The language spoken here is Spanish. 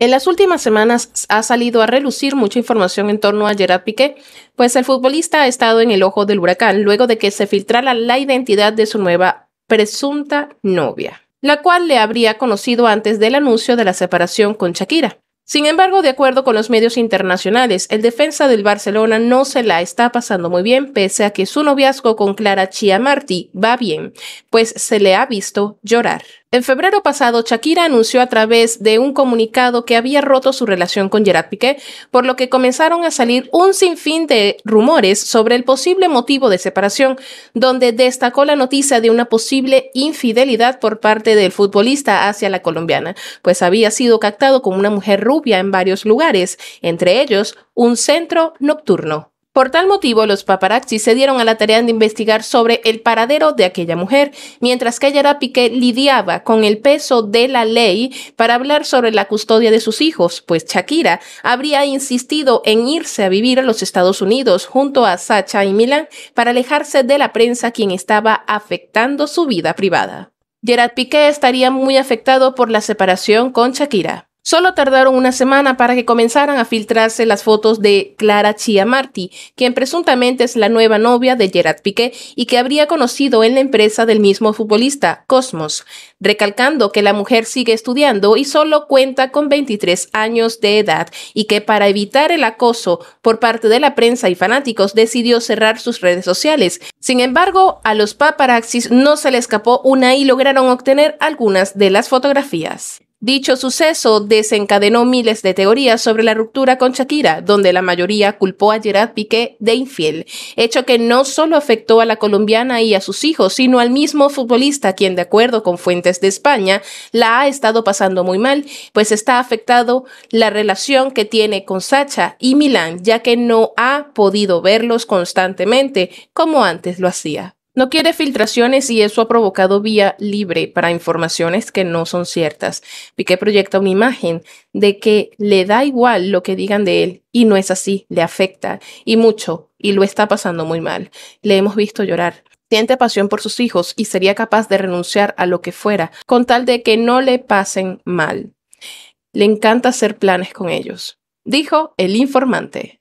En las últimas semanas ha salido a relucir mucha información en torno a Gerard Piqué, pues el futbolista ha estado en el ojo del huracán luego de que se filtrara la identidad de su nueva presunta novia, la cual le habría conocido antes del anuncio de la separación con Shakira. Sin embargo, de acuerdo con los medios internacionales, el defensa del Barcelona no se la está pasando muy bien, pese a que su noviazgo con Clara Chiamarti va bien, pues se le ha visto llorar. En febrero pasado, Shakira anunció a través de un comunicado que había roto su relación con Gerard Piqué, por lo que comenzaron a salir un sinfín de rumores sobre el posible motivo de separación, donde destacó la noticia de una posible infidelidad por parte del futbolista hacia la colombiana, pues había sido captado con una mujer rubia en varios lugares, entre ellos un centro nocturno. Por tal motivo, los paparazzi se dieron a la tarea de investigar sobre el paradero de aquella mujer, mientras que Gerard Piqué lidiaba con el peso de la ley para hablar sobre la custodia de sus hijos, pues Shakira habría insistido en irse a vivir a los Estados Unidos junto a Sacha y Milan para alejarse de la prensa quien estaba afectando su vida privada. Gerard Piqué estaría muy afectado por la separación con Shakira. Solo tardaron una semana para que comenzaran a filtrarse las fotos de Clara Chia Chiamarti, quien presuntamente es la nueva novia de Gerard Piqué y que habría conocido en la empresa del mismo futbolista, Cosmos, recalcando que la mujer sigue estudiando y solo cuenta con 23 años de edad y que para evitar el acoso por parte de la prensa y fanáticos decidió cerrar sus redes sociales. Sin embargo, a los paparaxis no se le escapó una y lograron obtener algunas de las fotografías. Dicho suceso desencadenó miles de teorías sobre la ruptura con Shakira, donde la mayoría culpó a Gerard Piqué de infiel, hecho que no solo afectó a la colombiana y a sus hijos, sino al mismo futbolista, quien de acuerdo con fuentes de España, la ha estado pasando muy mal, pues está afectado la relación que tiene con Sacha y Milán, ya que no ha podido verlos constantemente como antes lo hacía. No quiere filtraciones y eso ha provocado vía libre para informaciones que no son ciertas. Piqué proyecta una imagen de que le da igual lo que digan de él y no es así, le afecta y mucho y lo está pasando muy mal. Le hemos visto llorar, siente pasión por sus hijos y sería capaz de renunciar a lo que fuera con tal de que no le pasen mal. Le encanta hacer planes con ellos, dijo el informante.